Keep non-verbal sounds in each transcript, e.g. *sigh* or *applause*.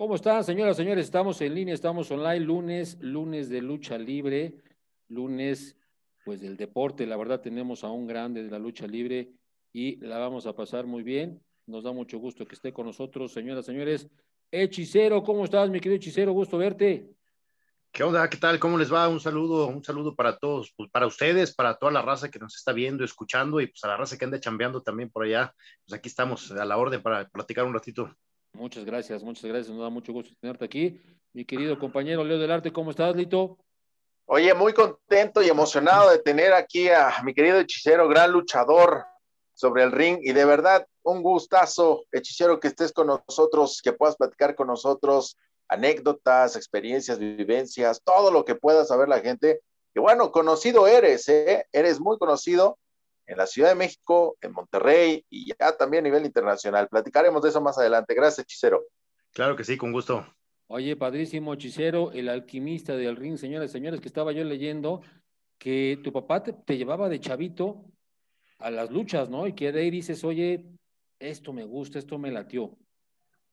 ¿Cómo están, señoras, señores? Estamos en línea, estamos online, lunes, lunes de lucha libre, lunes, pues del deporte. La verdad, tenemos a un grande de la lucha libre y la vamos a pasar muy bien. Nos da mucho gusto que esté con nosotros, señoras, señores. Hechicero, ¿cómo estás, mi querido hechicero? Gusto verte. ¿Qué onda? ¿Qué tal? ¿Cómo les va? Un saludo, un saludo para todos, pues para ustedes, para toda la raza que nos está viendo, escuchando y pues a la raza que anda chambeando también por allá. Pues aquí estamos a la orden para platicar un ratito. Muchas gracias, muchas gracias. Nos da mucho gusto tenerte aquí. Mi querido compañero Leo del Arte, ¿cómo estás, Lito? Oye, muy contento y emocionado de tener aquí a mi querido hechicero, gran luchador sobre el ring. Y de verdad, un gustazo, hechicero, que estés con nosotros, que puedas platicar con nosotros anécdotas, experiencias, vivencias, todo lo que pueda saber la gente. que bueno, conocido eres, ¿eh? eres muy conocido en la Ciudad de México, en Monterrey y ya también a nivel internacional. Platicaremos de eso más adelante. Gracias, Hechicero. Claro que sí, con gusto. Oye, padrísimo Hechicero, el alquimista del ring, señores, señores, que estaba yo leyendo que tu papá te, te llevaba de chavito a las luchas, ¿no? Y que de ahí dices, oye, esto me gusta, esto me latió.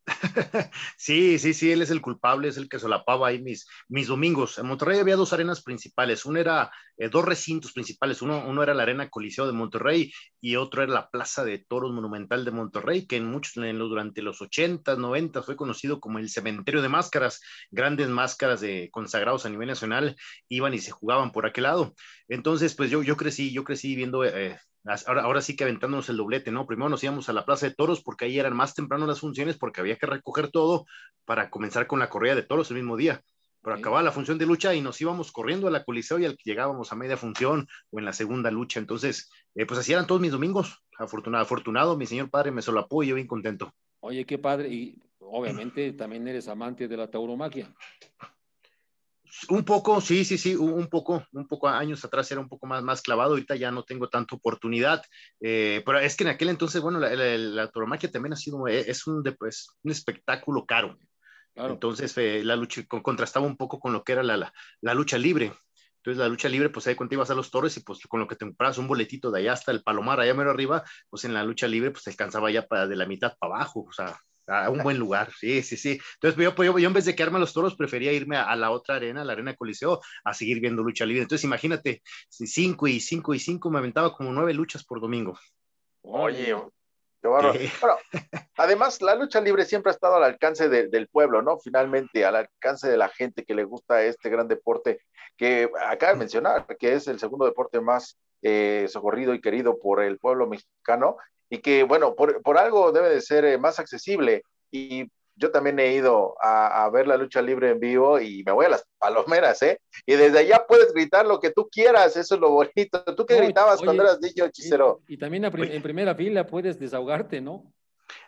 *laughs* sí, sí, sí, él es el culpable, es el que solapaba ahí mis, mis domingos. En Monterrey había dos arenas principales, uno era eh, dos recintos principales, uno, uno era la Arena Coliseo de Monterrey y otro era la Plaza de Toros Monumental de Monterrey, que en muchos, en durante los ochentas, noventas, fue conocido como el cementerio de máscaras, grandes máscaras de consagrados a nivel nacional iban y se jugaban por aquel lado. Entonces, pues yo, yo crecí, yo crecí viendo eh, Ahora, sí que aventándonos el doblete, ¿no? Primero nos íbamos a la Plaza de Toros porque ahí eran más temprano las funciones porque había que recoger todo para comenzar con la corrida de toros el mismo día. Pero acababa la función de lucha y nos íbamos corriendo a la Coliseo y al que llegábamos a media función o en la segunda lucha. Entonces, eh, pues así eran todos mis domingos. Afortunado, afortunado, mi señor padre me solapó y yo bien contento. Oye, qué padre. Y obviamente también eres amante de la tauromaquia. Un poco, sí, sí, sí, un poco, un poco años atrás era un poco más, más clavado, ahorita ya no tengo tanta oportunidad, eh, pero es que en aquel entonces, bueno, la, la, también ha sido, eh, es un, pues, un espectáculo caro. Entonces, eh, la lucha contrastaba un poco con lo que era la, la, lucha libre. Entonces, la lucha libre, pues ahí cuando ibas a los torres y pues con lo que te compras un boletito de allá hasta el palomar, allá mero arriba, pues en la lucha libre, pues te alcanzaba ya para de la mitad para abajo, o sea, a un buen lugar, sí, sí, sí. Entonces yo, pues, yo, en vez de quedarme a los toros, prefería irme a, la otra arena, a la arena Coliseo, a seguir viendo lucha libre. Entonces imagínate, cinco y cinco y cinco me aventaba como nueve luchas por domingo. Oye, además la lucha libre siempre ha estado al alcance del pueblo, ¿no? Finalmente, al alcance de la gente que le gusta este gran deporte que acaba de mm. mencionar, que es el segundo deporte más eh, socorrido y querido por el pueblo mexicano y que, bueno, por, por algo debe de ser eh, más accesible. Y yo también he ido a, a, ver la lucha libre en vivo y me voy a las palomeras, ¿eh? Y desde allá puedes gritar lo que tú quieras, eso es lo bonito. ¿Tú qué gritabas cuando eras niño, hechicero? Y, también en primera fila puedes desahogarte, ¿no?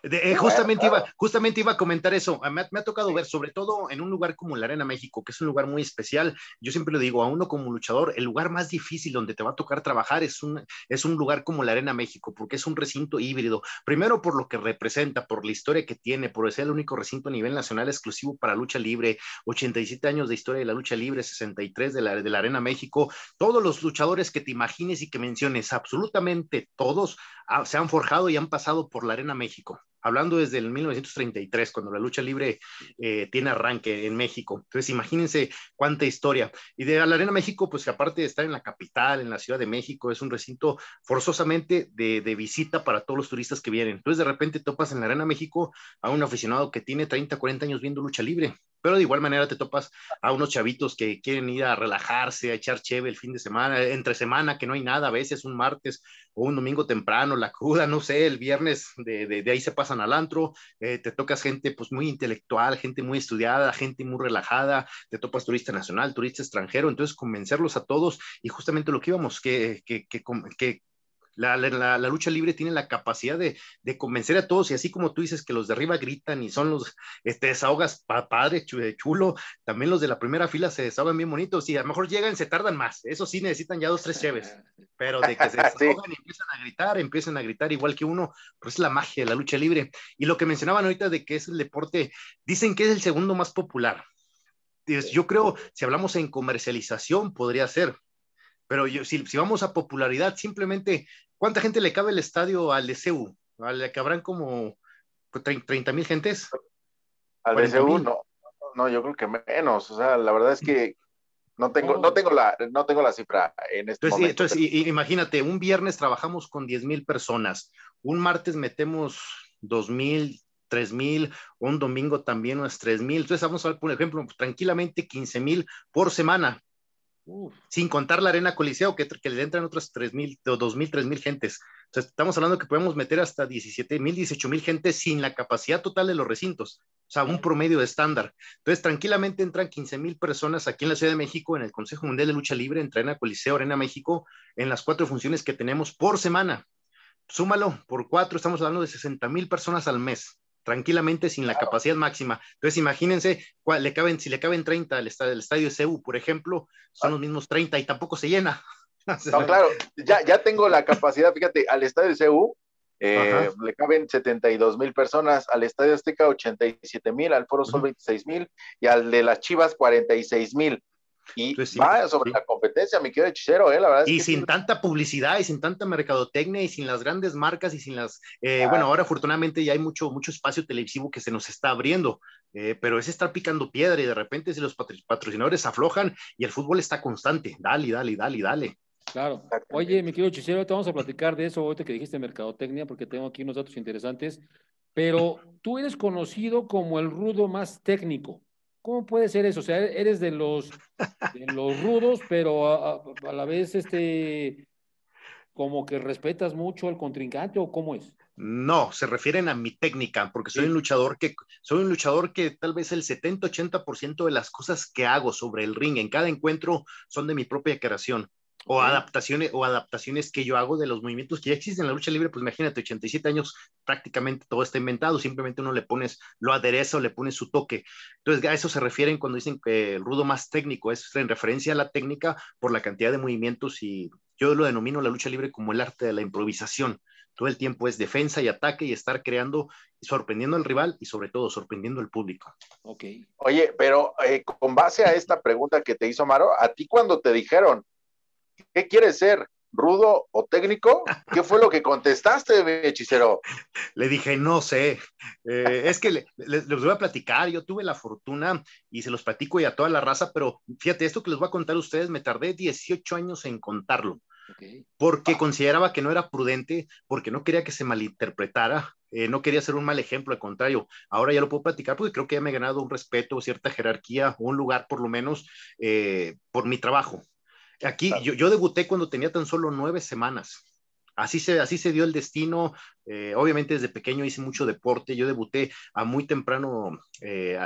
Eh, justamente, Iba, justamente iba a comentar eso. Ah, me ha, tocado ver, sobre todo en un lugar como la Arena México, que es un lugar muy especial. Yo siempre lo digo a uno como luchador, el lugar más difícil donde te va a tocar trabajar es un, es un lugar como la Arena México, porque es un recinto híbrido. Primero por lo que representa, por la historia que tiene, por ser el único recinto a nivel nacional exclusivo para lucha libre, 87 años de historia de la lucha libre, 63 de la, de la Arena México. Todos los luchadores que te imagines y que menciones, absolutamente todos, ah, se han forjado y han pasado por la Arena México hablando desde el 1933, cuando la lucha libre eh, tiene arranque en México. Entonces, imagínense cuánta historia. Y de la Arena México, pues que aparte de estar en la capital, en la Ciudad de México, es un recinto forzosamente de, de visita para todos los turistas que vienen. Entonces, de repente topas en la Arena México a un aficionado que tiene 30, 40 años viendo lucha libre. Pero de igual manera te topas a unos chavitos que quieren ir a relajarse, a echar cheve el fin de semana, entre semana, que no hay nada, a veces un martes o un domingo temprano, la cruda, no sé, el viernes de, de ahí se pasa pasan al eh, te tocas gente pues muy intelectual, gente muy estudiada, gente muy relajada, te topas turista nacional, turista extranjero, entonces convencerlos a todos y justamente lo que íbamos, que, que, que, que la, lucha libre tiene la capacidad de, convencer a todos y así como tú dices que los de arriba gritan y son los, este, desahogas padre, eh, chulo, también los de la primera fila se desahogan bien bonitos y a lo mejor llegan, se tardan más, eso sí necesitan ya dos, tres cheves, pero de que *laughs* se desahogan y empiezan a gritar, empiezan a gritar igual que uno, pues es la magia de la lucha libre. Y lo que mencionaban ahorita de que es el deporte, dicen que es el segundo más popular, yo creo, si hablamos en comercialización, podría ser, pero yo, si, vamos a popularidad, simplemente, ¿cuánta gente le cabe el estadio al DCU? ¿Le cabrán como 30 mil gentes? Al DCU no, no, yo creo que menos. O sea, la verdad es que no tengo, no tengo, la, no tengo la cifra en este momento. Entonces, imagínate, un viernes trabajamos con 10 mil personas, un martes metemos 2 mil, 3 mil, un domingo también unas 3 mil. Entonces, vamos a ver, por ejemplo, tranquilamente 15 mil por semana. Sin contar la arena coliseo, que, le entran otras 3.000 o 2.000, 3.000 gentes. O sea, estamos hablando que podemos meter hasta 17.000, 18.000 gentes sin la capacidad total de los recintos. O sea, un promedio de estándar. Entonces, tranquilamente entran 15.000 personas aquí en la Ciudad de México, en el Consejo Mundial de Lucha Libre, en Arena Coliseo, Arena México, en las cuatro funciones que tenemos por semana. Súmalo por cuatro, estamos hablando de 60.000 personas al mes tranquilamente sin la capacidad máxima. Entonces, imagínense, cuál, le caben, si le caben 30 al estadio, de estadio CEU, por ejemplo, son ah. los mismos 30 y tampoco se llena. *laughs* claro, ya, ya tengo la capacidad, fíjate, al estadio CEU eh, le caben 72 mil personas, al estadio Azteca 87 mil, al Foro Sol 26 mil y al de las Chivas 46 mil. Y vaya sobre la competencia, mi querido hechicero, ¿eh? la verdad. y sin tanta publicidad y sin tanta mercadotecnia y sin las grandes marcas y sin las... Eh, ah. Bueno, ahora afortunadamente ya hay mucho, mucho espacio televisivo que se nos está abriendo, eh, pero es estar picando piedra y de repente si los patrocinadores aflojan y el fútbol está constante, dale, dale, dale, dale. Claro. Oye, mi querido hechicero, te vamos a platicar de eso ahorita que dijiste mercadotecnia, porque tengo aquí unos datos interesantes, pero tú eres conocido como el rudo más técnico. ¿Cómo puede ser eso? O sea, eres de los, los rudos, pero a, la vez este, como que respetas mucho al contrincante o cómo es? No, se refieren a mi técnica, porque soy un luchador que soy un luchador que tal vez el 70-80% de las cosas que hago sobre el ring en cada encuentro son de mi propia creación o adaptaciones o adaptaciones que yo hago de los movimientos que ya existen en la lucha libre, pues imagínate, 87 años prácticamente todo está inventado, simplemente uno le pones, lo adereza o le pones su toque. Entonces a eso se refieren cuando dicen que el rudo más técnico es en referencia a la técnica por la cantidad de movimientos y yo lo denomino la lucha libre como el arte de la improvisación. Todo el tiempo es defensa y ataque y estar creando y sorprendiendo al rival y sobre todo sorprendiendo al público. Ok. Oye, pero eh, con base a esta pregunta que te hizo Maro, a ti cuando te dijeron, ¿Qué quieres ser? ¿Rudo o técnico? ¿Qué fue lo que contestaste, hechicero? Le dije, no sé. Eh, es que les voy a platicar. Yo tuve la fortuna y se los platico y a toda la raza, pero fíjate, esto que les voy a contar a ustedes, me tardé 18 años en contarlo. Porque consideraba que no era prudente, porque no quería que se malinterpretara, eh, no quería ser un mal ejemplo, al contrario, ahora ya lo puedo platicar porque creo que ya me he ganado un respeto, cierta jerarquía, un lugar por lo menos eh, por mi trabajo, Aquí yo, debuté cuando tenía tan solo nueve semanas. Así se, así se dio el destino. Eh, obviamente desde pequeño hice mucho deporte. Yo debuté a muy temprano, eh,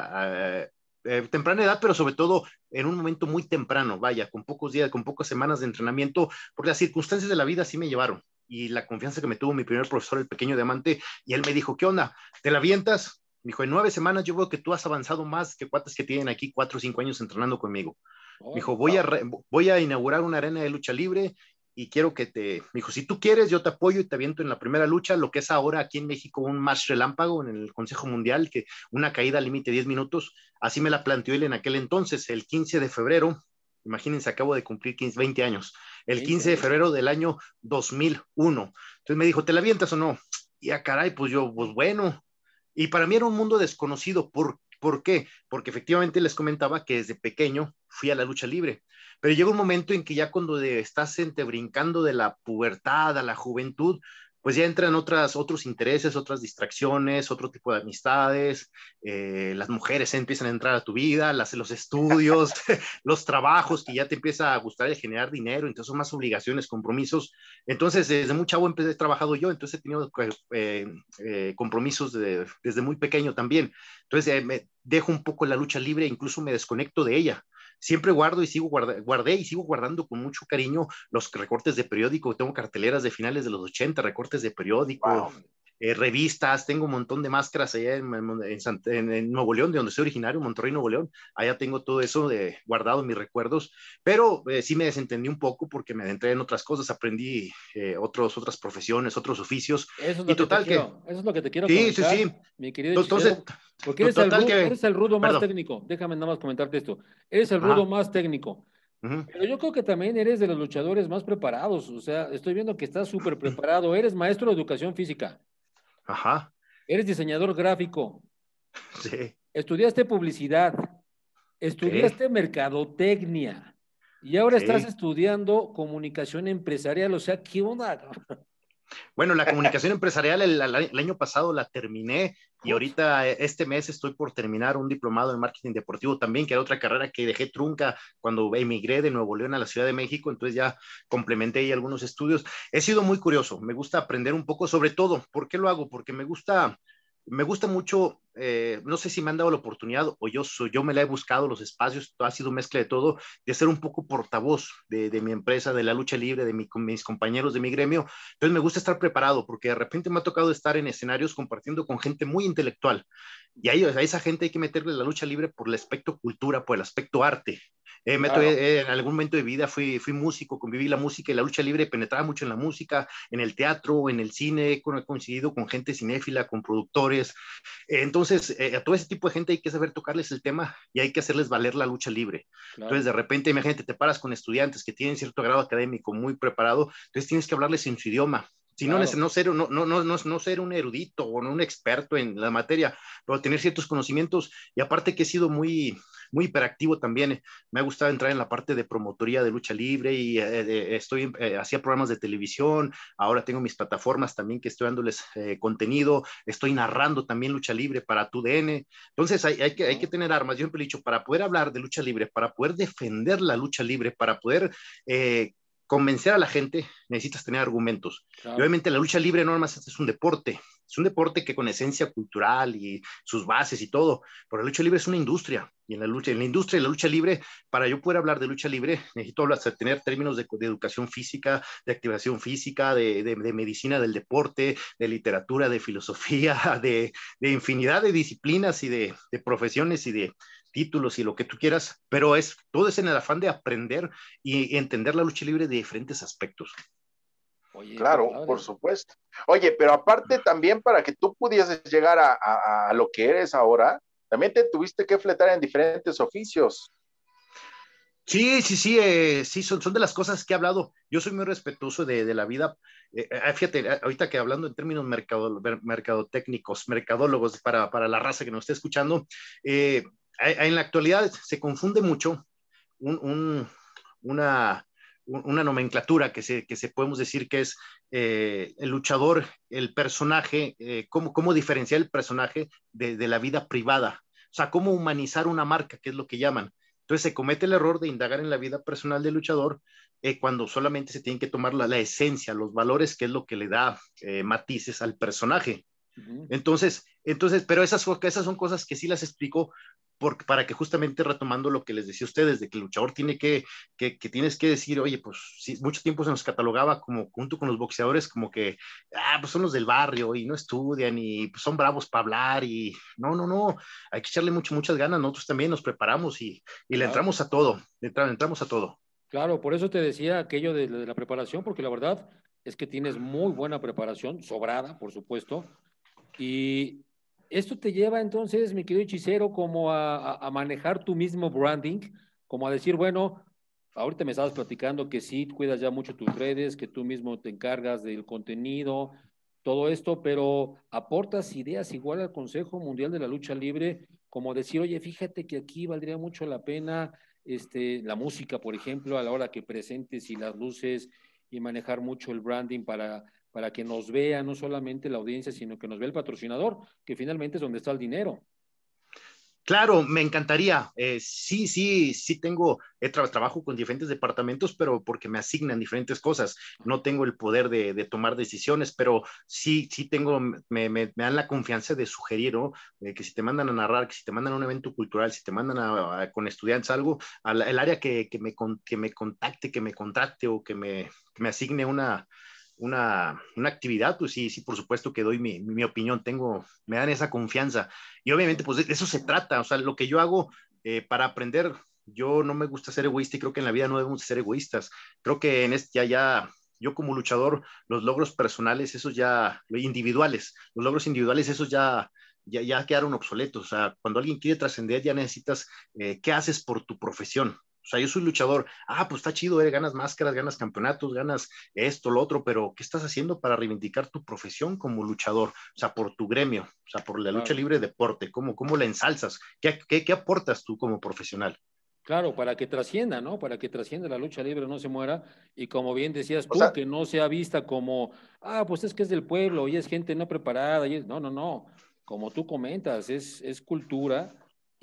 eh, temprana edad, pero sobre todo en un momento muy temprano, vaya, con pocos días, con pocas semanas de entrenamiento, porque las circunstancias de la vida sí me llevaron. Y la confianza que me tuvo mi primer profesor, el pequeño diamante, y él me dijo, ¿qué onda? ¿Te la avientas? Me dijo, en nueve semanas yo veo que tú has avanzado más que cuates que tienen aquí cuatro o cinco años entrenando conmigo me dijo, voy, a voy a inaugurar una arena de lucha libre y quiero que te, me dijo, si tú quieres, yo te apoyo y te aviento en la primera lucha, lo que es ahora aquí en México un más relámpago en el Consejo Mundial, que una caída límite 10 minutos, así me la planteó él en aquel entonces, el 15 de febrero, imagínense, acabo de cumplir 15, 20 años, el 15 de febrero del año 2001. Entonces me dijo, ¿te la avientas o no? Y a ah, caray, pues yo, pues bueno. Y para mí era un mundo desconocido, ¿por ¿Por qué? Porque efectivamente les comentaba que desde pequeño fui a la lucha libre, pero llega un momento en que ya cuando estás entre brincando de la pubertad a la juventud, pues ya entran otras, otros intereses, otras distracciones, otro tipo de amistades, eh, las mujeres empiezan a entrar a tu vida, las, los estudios, *laughs* *laughs* los trabajos que ya te empieza a gustar de generar dinero, entonces son más obligaciones, compromisos. Entonces, desde muy chavo he trabajado yo, entonces he tenido pues, eh, eh, compromisos desde muy pequeño también. Entonces, me dejo un poco la lucha libre, incluso me desconecto de ella siempre guardo y sigo guardé y sigo guardando con mucho cariño los recortes de periódico, tengo carteleras de finales de los 80, recortes de periódico, eh, revistas, tengo un montón de máscaras allá en, Nuevo León, de donde soy originario, Monterrey, Nuevo León, allá tengo todo eso guardado en mis recuerdos, pero eh, sí me desentendí un poco porque me adentré en otras cosas, aprendí eh, otras profesiones, otros oficios. Eso es lo total, que, te quiero, es lo que quiero Sí, sí, sí. Mi querido Entonces, porque eres, el, rudo más técnico, déjame nada más comentarte esto, eres el rudo más técnico. Pero yo creo que también eres de los luchadores más preparados. O sea, estoy viendo que estás súper preparado. Eres maestro de educación física. Ajá. Eres diseñador gráfico. *laughs* Sí. Estudiaste publicidad. Estudiaste mercadotecnia. Y ahora estás estudiando comunicación empresarial. O sea, ¿qué onda? Bueno, la *laughs* comunicación empresarial el, año pasado la terminé y ahorita eh, este mes estoy por terminar un diplomado en marketing deportivo también, que era otra carrera que dejé trunca cuando emigré de Nuevo León a la Ciudad de México, entonces ya complementé ahí algunos estudios. He sido muy curioso, me gusta aprender un poco sobre todo. ¿Por qué lo hago? Porque me gusta, me gusta mucho eh, no sé si me han dado la oportunidad o yo, yo me la he buscado, los espacios, ha sido mezcla de todo, de ser un poco portavoz de, mi empresa, de la lucha libre, de mis compañeros, de mi gremio. Entonces me gusta estar preparado porque de repente me ha tocado estar en escenarios compartiendo con gente muy intelectual. Y ahí, a esa gente hay que meterle la lucha libre por el aspecto cultura, por el aspecto arte. Eh, eh, en algún momento de vida fui, fui músico, conviví la música y la lucha libre penetraba mucho en la música, en el teatro, en el cine, he coincidido con gente cinéfila, con productores. entonces, entonces, eh, a todo ese tipo de gente hay que saber tocarles el tema y hay que hacerles valer la lucha libre. Entonces, de repente, imagínate, te paras con estudiantes que tienen cierto grado académico muy preparado, entonces tienes que hablarles en su idioma. Si no, no, ser, no, no, no, no ser un erudito o un experto en la materia, pero tener ciertos conocimientos. Y aparte que he sido muy, muy hiperactivo también. Eh, me ha gustado entrar en la parte de promotoría de lucha libre y eh, estoy, eh, hacía programas de televisión, ahora tengo mis plataformas también que estoy dándoles contenido, estoy narrando también lucha libre para tu DN. Entonces hay, hay, que, hay que tener armas. Yo siempre he dicho, para poder hablar de lucha libre, para poder defender la lucha libre, para poder convencer a la gente, necesitas tener argumentos. Y obviamente la lucha libre no más es un deporte, es un deporte que con esencia cultural y sus bases y todo, pero la lucha libre es una industria. Y en la lucha, en la industria de la lucha libre, para yo poder hablar de lucha libre, necesito tener términos de, educación física, de activación física, de, medicina del deporte, de literatura, de filosofía, *laughs* de, infinidad de disciplinas y de profesiones y de, títulos y lo que tú quieras, pero es todo es en el afán de aprender y entender la lucha libre de diferentes aspectos claro, por supuesto. Oye, pero aparte también para que tú pudieses llegar a, lo que eres ahora, también te tuviste que fletar en diferentes oficios. Sí, sí, sí, eh, sí, son, son de las cosas que he hablado. Yo soy muy respetuoso de, la vida. Eh, eh, ah, fíjate, ah, ahorita que hablando en términos mercado, mercadotécnicos, mercadólogos, para, la raza que nos esté escuchando, en la actualidad se confunde mucho una, una nomenclatura que se, que se podemos decir que es eh, el luchador, el personaje, eh, cómo, diferenciar el personaje de, la vida privada, o sea, cómo humanizar una marca, que es lo que llaman. Entonces se comete el error de indagar en la vida personal del luchador eh, cuando solamente se tiene que tomar la, la, esencia, los valores, que es lo que le da matices al personaje. Entonces, entonces, pero esas, esas son cosas que sí las explico porque, para que justamente retomando lo que les decía a ustedes, de que el luchador tiene que, que, tienes que decir, oye, pues sí, mucho tiempo se nos catalogaba como junto con los boxeadores, como que, ah, pues son los del barrio y no estudian y pues, son bravos para hablar y no, no, no, hay que echarle mucho, muchas ganas, nosotros también nos preparamos y, y le entramos a todo, le, entramos a todo. Claro, por eso te decía aquello de, de la preparación, porque la verdad es que tienes muy buena preparación, sobrada, por supuesto, y esto te lleva entonces, mi querido hechicero, como a, manejar tu mismo branding, como a decir, bueno, ahorita me estabas platicando que sí, cuidas ya mucho tus redes, que tú mismo te encargas del contenido, todo esto, pero aportas ideas igual al Consejo Mundial de la Lucha Libre, como decir, oye, fíjate que aquí valdría mucho la pena este, la música, por ejemplo, a la hora que presentes y las luces y manejar mucho el branding para para que nos vea no solamente la audiencia, sino que nos vea el patrocinador, que finalmente es donde está el dinero. Claro, me encantaría. Eh, sí, sí, sí tengo, he trabajo con diferentes departamentos, pero porque me asignan diferentes cosas. No tengo el poder de, tomar decisiones, pero sí, sí tengo, me, me, dan la confianza de sugerir, ¿no? que si te mandan a narrar, que si te mandan a un evento cultural, si te mandan a, con estudiantes algo, al, área que, que, me que me contacte, que me contrate o que me, que me asigne una, una, una, actividad, pues sí, sí, por supuesto que doy mi, mi, opinión, tengo, me dan esa confianza. Y obviamente, pues de eso se trata, o sea, lo que yo hago eh, para aprender, yo no me gusta ser egoísta y creo que en la vida no debemos ser egoístas. Creo que en este ya, ya yo como luchador, los logros personales, esos ya, individuales, los logros individuales, esos ya, ya, ya quedaron obsoletos. O sea, cuando alguien quiere trascender, ya necesitas eh, qué haces por tu profesión, o sea, yo soy luchador. Ah, pues está chido, eh, ganas máscaras, ganas campeonatos, ganas esto, lo otro, pero ¿qué estás haciendo para reivindicar tu profesión como luchador? O sea, por tu gremio, o sea, por la lucha libre deporte, ¿cómo, cómo la ensalzas? ¿Qué, ¿Qué, qué, aportas tú como profesional? Claro, para que trascienda, ¿no? Para que trascienda la lucha libre, no se muera. Y como bien decías tú, que no sea vista como, ah, pues es que es del pueblo y es gente no preparada. Y es... No, no, no. Como tú comentas, es, es cultura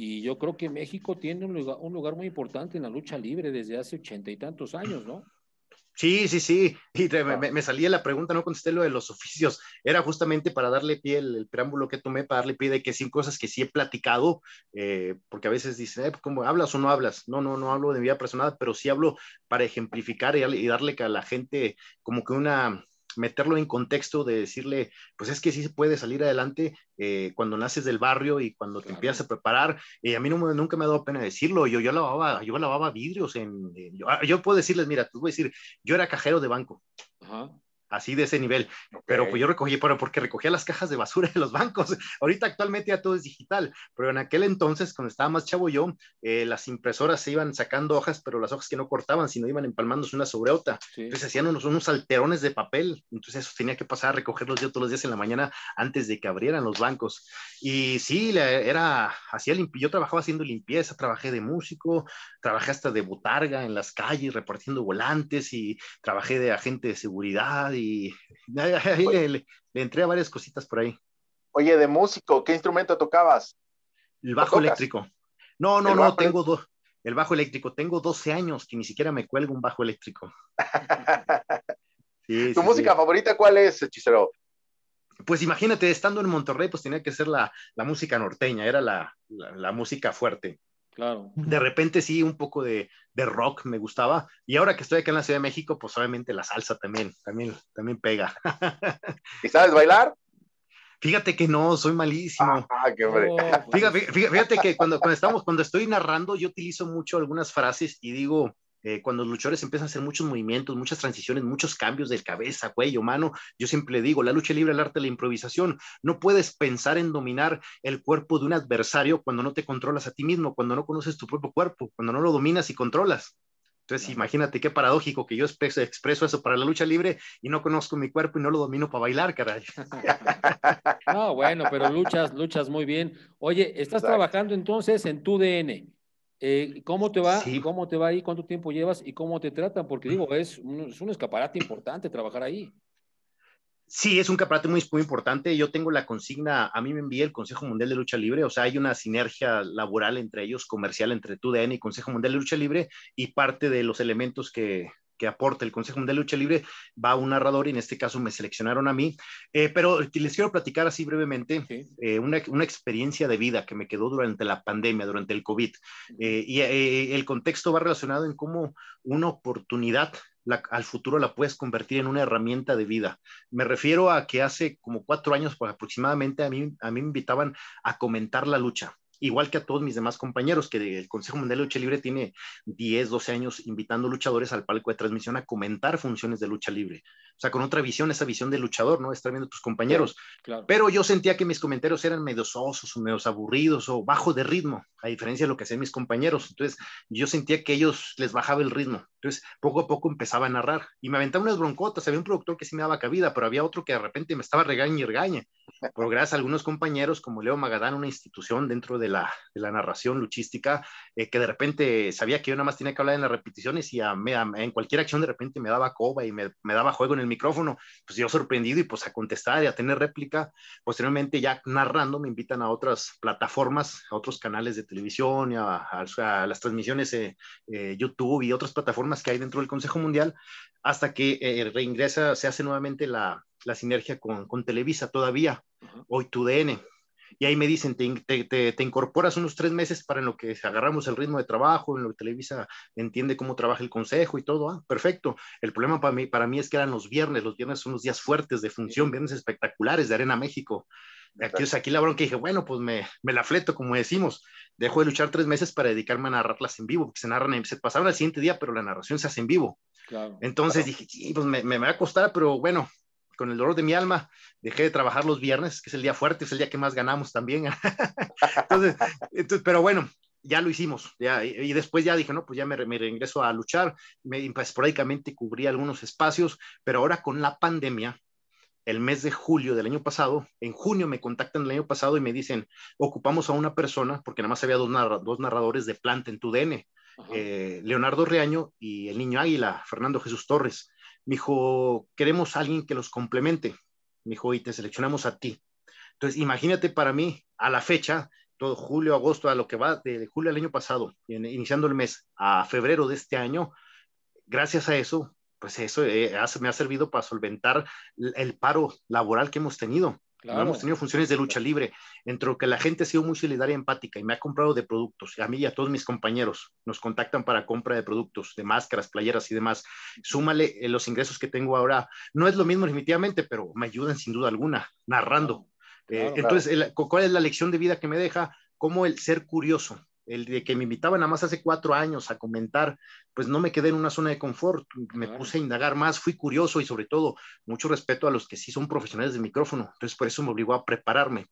y yo creo que México tiene un lugar, un lugar muy importante en la lucha libre desde hace ochenta y tantos años, ¿no? Sí, sí, sí. Y me, salía la pregunta, no contesté lo de los oficios. Era justamente para darle pie el, preámbulo que tomé, para darle pie de que sin cosas que sí he platicado, eh, porque a veces dicen, eh, ¿cómo hablas o no hablas? No, no, no hablo de mi vida personal, pero sí hablo para ejemplificar y darle a la gente como que una, meterlo en contexto de decirle, pues es que sí se puede salir adelante eh, cuando naces del barrio y cuando te empiezas a preparar. Y eh, a mí nunca me ha dado pena decirlo, yo, yo, lavaba, yo lavaba vidrios, en, ah, yo, puedo decirles, mira, tú voy a decir, yo era cajero de banco. Ajá así de ese nivel. Pero pues yo recogí, pero porque recogía las cajas de basura de los bancos. *laughs* Ahorita actualmente ya todo es digital, pero en aquel entonces, cuando estaba más chavo yo, eh, las impresoras se iban sacando hojas, pero las hojas que no cortaban, sino iban empalmándose una sobre otra. Entonces hacían unos, unos alterones de papel. Entonces eso tenía que pasar a recogerlos yo todos los días en la mañana antes de que abrieran los bancos. Y sí, era, hacía yo trabajaba haciendo limpieza, trabajé de músico, trabajé hasta de botarga en las calles, repartiendo volantes y trabajé de agente de seguridad. Y y *laughs* le, entré a varias cositas por ahí. Oye, de músico, ¿qué instrumento tocabas? El bajo eléctrico. No, no, no, tengo El bajo eléctrico, tengo 12 años que ni siquiera me cuelgo un bajo eléctrico. *laughs* ¿Tu música favorita cuál es, hechicero? Pues imagínate, estando en Monterrey, pues tenía que ser la, música norteña, era la música fuerte. De repente sí, un poco de, de, rock me gustaba. Y ahora que estoy acá en la Ciudad de México, pues obviamente la salsa también, también, también pega. *laughs* ¿Y sabes bailar? Fíjate que no, soy malísimo. Ah, oh, fíjate, que cuando, cuando, estamos, cuando estoy narrando, yo utilizo mucho algunas frases y digo, eh, cuando los luchadores empiezan a hacer muchos movimientos, muchas transiciones, muchos cambios de cabeza, cuello, mano, yo siempre digo, la lucha libre, el arte de la improvisación, no puedes pensar en dominar el cuerpo de un adversario cuando no te controlas a ti mismo, cuando no conoces tu propio cuerpo, cuando no lo dominas y controlas. Entonces, imagínate qué paradójico que yo expreso, eso para la lucha libre y no conozco mi cuerpo y no lo domino para bailar, caray. *laughs* No, bueno, pero luchas, luchas muy bien. Oye, estás trabajando entonces en tu DNA. Eh, ¿Cómo te va? ¿Y ¿Cómo te va ahí? ¿Cuánto tiempo llevas? ¿Y cómo te tratan? Porque digo, es un, escaparate importante trabajar ahí. Sí, es un escaparate muy, muy importante. Yo tengo la consigna, a mí me envía el Consejo Mundial de Lucha Libre, o sea, hay una sinergia laboral entre ellos, comercial entre TUDN y Consejo Mundial de Lucha Libre, y parte de los elementos que, que aporta el Consejo Mundial de Lucha Libre, va un narrador y en este caso me seleccionaron a mí. Eh, pero les quiero platicar así brevemente eh, una, experiencia de vida que me quedó durante la pandemia, durante el COVID. Eh, y el contexto va relacionado en cómo una oportunidad al futuro la puedes convertir en una herramienta de vida. Me refiero a que hace como cuatro años pues, aproximadamente a mí me invitaban a comentar la lucha igual que a todos mis demás compañeros, que el Consejo Mundial de Lucha Libre tiene 10, 12 años invitando luchadores al palco de transmisión a comentar funciones de lucha libre o sea, con otra visión, esa visión de luchador, ¿no? Estar viendo a tus compañeros. Claro, Pero yo sentía que mis comentarios eran medio sosos, medio aburridos o bajo de ritmo, a diferencia de lo que hacían mis compañeros. Entonces, yo sentía que ellos les bajaba el ritmo. Entonces, poco a poco empezaba a narrar y me aventaba unas broncotas. Había un productor que sí me daba cabida, pero había otro que de repente me estaba regañando y regaña. Pero gracias a algunos compañeros, como Leo Magadán, una institución dentro de la, narración luchística, eh, que de repente sabía que yo nada más tenía que hablar en las repeticiones y a, en cualquier acción de repente me daba coba y me, me daba juego en el micrófono, pues yo sorprendido y pues a contestar y a tener réplica. Posteriormente ya narrando me invitan a otras plataformas, a otros canales de televisión, y a, las transmisiones de eh, eh, YouTube y otras plataformas que hay dentro del Consejo Mundial, hasta que eh, reingresa, se hace nuevamente la, sinergia con, con Televisa todavía, hoy tu DN y ahí me dicen, te, te, incorporas unos tres meses para en lo que agarramos el ritmo de trabajo, en lo que Televisa entiende cómo trabaja el consejo y todo, ah, perfecto. El problema para mí, para mí es que eran los viernes, los viernes son los días fuertes de función, viernes espectaculares de Arena México. Aquí, o sea, aquí la bronca dije, bueno, pues me, la fleto, como decimos. Dejo de luchar tres meses para dedicarme a narrarlas en vivo, porque se narran, en, se pasaron al siguiente día, pero la narración se hace en vivo. Entonces dije, sí, pues me va a costar, pero bueno, con el dolor de mi alma, dejé de trabajar los viernes, que es el día fuerte, es el día que más ganamos también. *laughs* entonces, pero bueno, ya lo hicimos, y después ya dije, no, pues ya me, reingreso a luchar, me, pues, cubrí algunos espacios, pero ahora con la pandemia, el mes de julio del año pasado, en junio me contactan el año pasado y me dicen, ocupamos a una persona, porque nada más había dos, narradores de planta en tu DN, eh, Leonardo Reaño y el niño Águila, Fernando Jesús Torres dijo, queremos a alguien que los complemente. dijo, y te seleccionamos a ti. Entonces, imagínate para mí, a la fecha, todo julio, agosto, a lo que va de julio al año pasado, iniciando el mes a febrero de este año, gracias a eso, pues eso eh, me ha servido para solventar el paro laboral que hemos tenido. Hemos tenido funciones de lucha libre, entre que la gente ha sido muy solidaria y empática y me ha comprado de productos, a mí y a todos mis compañeros nos contactan para compra de productos, de máscaras, playeras y demás. Súmale eh, los ingresos que tengo ahora. No es lo mismo definitivamente, pero me ayudan sin duda alguna, narrando. Eh, entonces, ¿cuál es la lección de vida que me deja? Como el ser curioso, el de que me invitaban a más hace cuatro años a comentar, pues no me quedé en una zona de confort, me puse a indagar más, fui curioso y sobre todo mucho respeto a los que sí son profesionales de micrófono, entonces por eso me obligó a prepararme.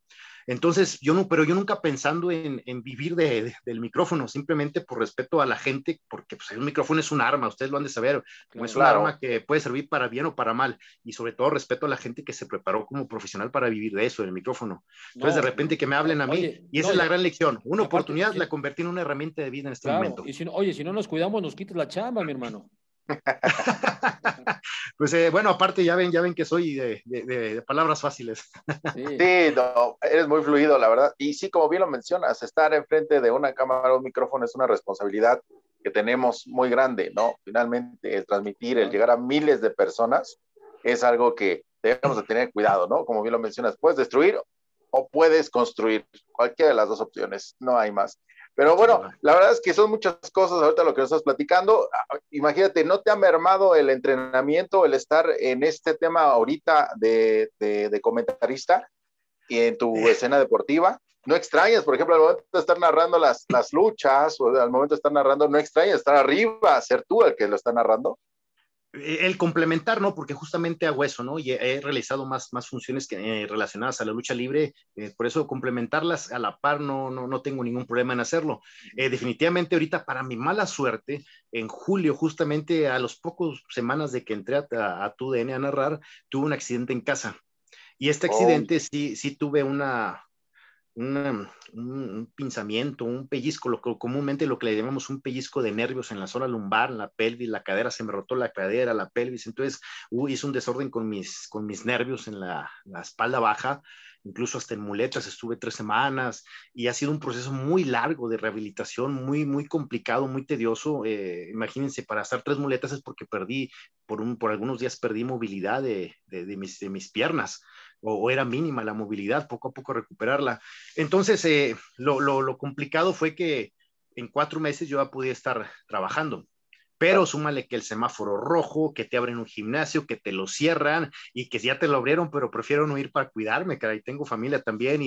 Entonces, yo no, pero yo nunca pensando en, vivir del micrófono, simplemente por respeto a la gente, porque pues, un micrófono es un arma, ustedes lo han de saber, es un arma que puede servir para bien o para mal, y sobre todo respeto a la gente que se preparó como profesional para vivir de eso, del micrófono. Entonces, de repente que me hablen a mí, y esa es la gran lección, una oportunidad la convertí en una herramienta de vida en este momento. Y si, oye, si no nos cuidamos, nos quitas la chamba, mi hermano. *laughs* pues eh, bueno, aparte ya ven, ya ven que soy de, palabras fáciles. sí, *laughs* eres muy fluido, la verdad. Y sí, como bien lo mencionas, estar enfrente de una cámara o un micrófono es una responsabilidad que tenemos muy grande, ¿no? Finalmente, el transmitir, el llegar a miles de personas es algo que debemos de tener cuidado, ¿no? Como bien lo mencionas, puedes destruir o puedes construir, cualquiera de las dos opciones, no hay más. Pero bueno, la verdad es que son muchas cosas ahorita lo que nos estás platicando. Ah, imagínate, ¿no te ha mermado el entrenamiento, el estar en este tema ahorita de, comentarista y en tu eh. escena deportiva? ¿No extrañas, por ejemplo, al momento de estar narrando las, las luchas o al momento de estar narrando, no extrañas estar arriba, ser tú el que lo está narrando? Eh, el complementar, ¿no? Porque justamente hago eso, ¿no? Y he realizado más, más funciones que, eh, relacionadas a la lucha libre, eh, por eso complementarlas a la par no, no, no tengo ningún problema en hacerlo. definitivamente ahorita, para mi mala suerte, en julio, justamente a los pocos semanas de que entré a, tu DN a narrar, tuve un accidente en casa. Y este accidente sí, sí tuve una, un, pinzamiento, un pellizco, lo que comúnmente lo que le llamamos un pellizco de nervios en la zona lumbar, la pelvis, la cadera, se me rotó la cadera, la pelvis, entonces hice un desorden con mis, con mis nervios en la, la espalda baja, incluso hasta en muletas estuve tres semanas y ha sido un proceso muy largo de rehabilitación, muy, muy complicado, muy tedioso. Eh, imagínense, para hacer tres muletas es porque perdí, por, un, por algunos días perdí movilidad de, de, mis, piernas. O, era mínima la movilidad, poco a poco recuperarla. Entonces, eh, lo, lo complicado fue que en cuatro meses yo ya podía estar trabajando pero súmale que el semáforo rojo, que te abren un gimnasio, que te lo cierran y que ya te lo abrieron, pero prefiero no ir para cuidarme, que ahí tengo familia también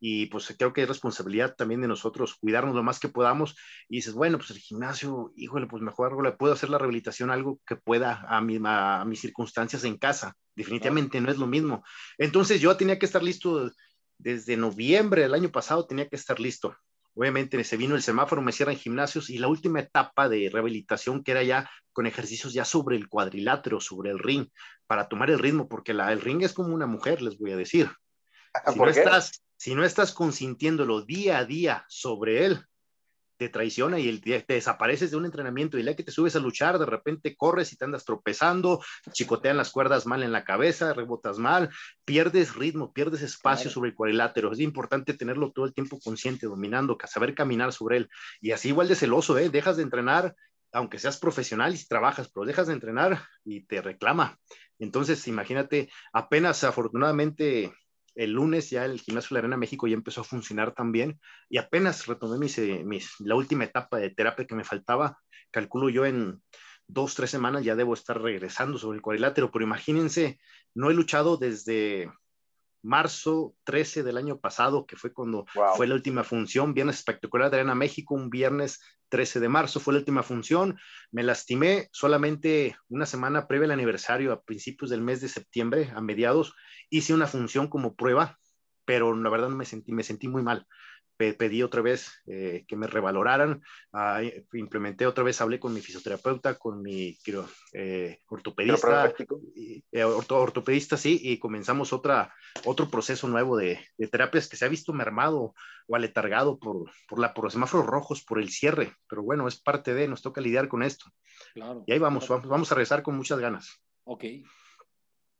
y, pues creo que es responsabilidad también de nosotros cuidarnos lo más que podamos y dices, bueno, pues el gimnasio, híjole, pues mejor algo le puedo hacer la rehabilitación, algo que pueda a, mi, a mis circunstancias en casa, definitivamente no es lo mismo. Entonces yo tenía que estar listo desde noviembre del año pasado tenía que estar listo obviamente se vino el semáforo, me cierran gimnasios y la última etapa de rehabilitación que era ya con ejercicios ya sobre el cuadrilátero, sobre el ring, para tomar el ritmo, porque la, el ring es como una mujer, les voy a decir. Ah, si no estás consintiéndolo día a día sobre él, te traiciona y el, te desapareces de un entrenamiento y la que te subes a luchar, de repente corres y te andas tropezando, chicotean las cuerdas mal en la cabeza, rebotas mal, pierdes ritmo, pierdes espacio sobre el cuadrilátero. Es importante tenerlo todo el tiempo consciente, dominando, saber caminar sobre él. Y así igual de celoso, ¿eh? dejas de entrenar, aunque seas profesional y trabajas, pero dejas de entrenar y te reclama. Entonces, imagínate, apenas afortunadamente el lunes ya el gimnasio de la Arena México ya empezó a funcionar también y apenas retomé eh, mis, la última etapa de terapia que me faltaba, calculo yo en dos, tres semanas ya debo estar regresando sobre el cuadrilátero, pero imagínense, no he luchado desde marzo 13 del año pasado, que fue cuando fue la última función, Viernes Espectacular de Arena México, un viernes 13 de marzo fue la última función, me lastimé solamente una semana previa al aniversario, a principios del mes de septiembre, a mediados, hice una función como prueba, pero la verdad me sentí, me sentí muy mal pedí otra vez eh, que me revaloraran, implementé otra vez, hablé con mi fisioterapeuta, con mi eh, ortopedista, y, eh, ortopedista, sí, y comenzamos otra, otro proceso nuevo de, terapias que se ha visto mermado o aletargado por, la, por los semáforos rojos, por el cierre, pero bueno, es parte de, nos toca lidiar con esto. y ahí vamos, vamos, a regresar con muchas ganas. Ok.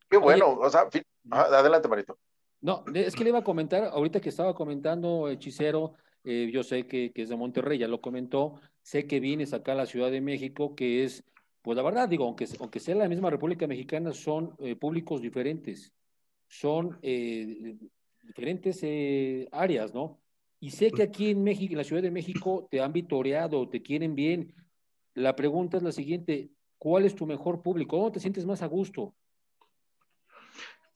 Qué bueno, o sea, ah, adelante, Marito. No, es que le iba a comentar, ahorita que estaba comentando Hechicero, eh, yo sé que, es de Monterrey, ya lo comentó, sé que vienes acá a la Ciudad de México, que es, pues la verdad, digo, aunque, aunque sea la misma República Mexicana, son eh, públicos diferentes, son eh, diferentes áreas, ¿no? Y sé que aquí en México, en la Ciudad de México, te han vitoreado, te quieren bien. La pregunta es la siguiente, ¿cuál es tu mejor público? ¿Cómo te sientes más a gusto?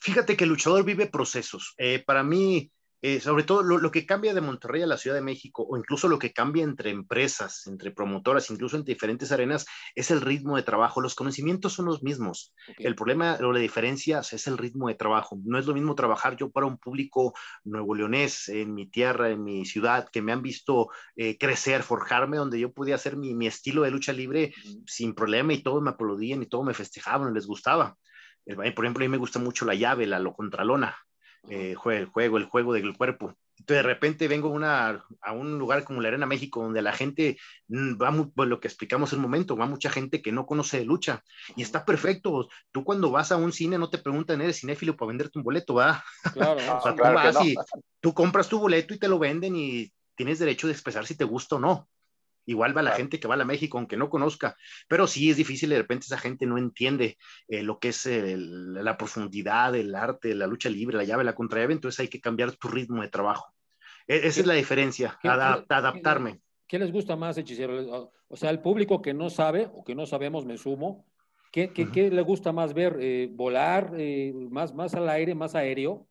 Fíjate que el luchador vive procesos. Eh, para mí, eh, sobre todo lo, que cambia de Monterrey a la Ciudad de México, o incluso lo que cambia entre empresas, entre promotoras, incluso entre diferentes arenas, es el ritmo de trabajo. Los conocimientos son los mismos. El problema o la diferencia es el ritmo de trabajo. No es lo mismo trabajar yo para un público nuevo leonés, en mi tierra, en mi ciudad, que me han visto eh, crecer, forjarme, donde yo podía hacer mi, estilo de lucha libre sin problema y todos me aplaudían y todo me festejaban, les gustaba por ejemplo, a mí me gusta mucho la llave, la lo contralona, lona. Eh, el juego, el juego del cuerpo. Entonces, de repente vengo a un lugar como la Arena México, donde la gente mm, va, lo que explicamos en un momento, va mucha gente que no conoce de lucha y está perfecto. Tú cuando vas a un cine no te preguntan, eres cinéfilo para venderte un boleto, va. tú compras tu boleto y te lo venden y tienes derecho de expresar si te gusta o no. Igual va la gente que va a México, aunque no conozca, pero sí es difícil, de repente esa gente no entiende eh, lo que es la profundidad, el arte, la lucha libre, la llave, la contrallave, entonces hay que cambiar tu ritmo de trabajo. E, esa es la diferencia, adaptarme. Qué, les gusta más, hechicero? O sea, el público que no sabe o que no sabemos, me sumo, ¿qué, qué, le gusta más ver? Eh, ¿Volar eh, más, más al aire, más aéreo?